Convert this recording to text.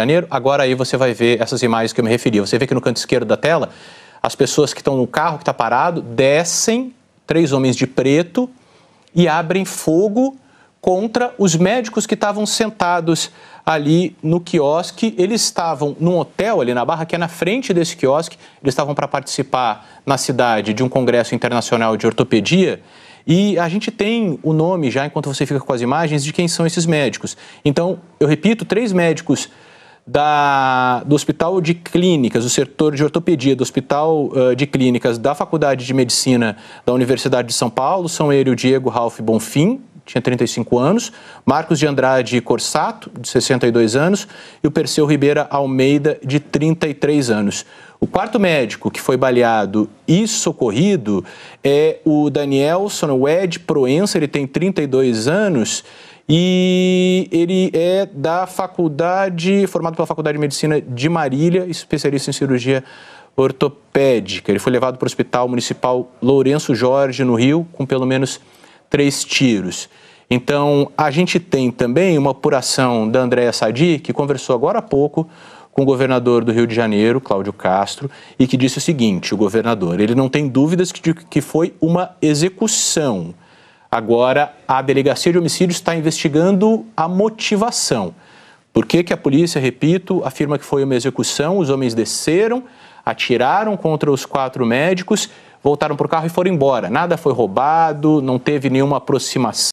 Janeiro. Agora aí você vai ver essas imagens que eu me referi. Você vê que no canto esquerdo da tela, as pessoas que estão no carro que está parado descem, três homens de preto, e abrem fogo contra os médicos que estavam sentados ali no quiosque. Eles estavam num hotel ali na Barra, que é na frente desse quiosque. Eles estavam para participar na cidade de um congresso internacional de ortopedia. E a gente tem o nome já, enquanto você fica com as imagens, de quem são esses médicos. Então, eu repito, três médicos da, do Hospital de Clínicas, do setor de ortopedia do Hospital uh, de Clínicas da Faculdade de Medicina da Universidade de São Paulo são ele o Diego Ralph Bonfim, tinha 35 anos, Marcos de Andrade Corsato, de 62 anos, e o Perseu Ribeira Almeida, de 33 anos. O quarto médico que foi baleado e socorrido é o Danielson Wed Proença, ele tem 32 anos e ele é da faculdade, formado pela Faculdade de Medicina de Marília, especialista em cirurgia ortopédica. Ele foi levado para o Hospital Municipal Lourenço Jorge, no Rio, com pelo menos três tiros. Então, a gente tem também uma apuração da Andréa Sadi, que conversou agora há pouco com o governador do Rio de Janeiro, Cláudio Castro, e que disse o seguinte: o governador, ele não tem dúvidas de que foi uma execução. Agora, a Delegacia de Homicídios está investigando a motivação. Por que, que a polícia, repito, afirma que foi uma execução? Os homens desceram, atiraram contra os quatro médicos, voltaram para o carro e foram embora. Nada foi roubado, não teve nenhuma aproximação.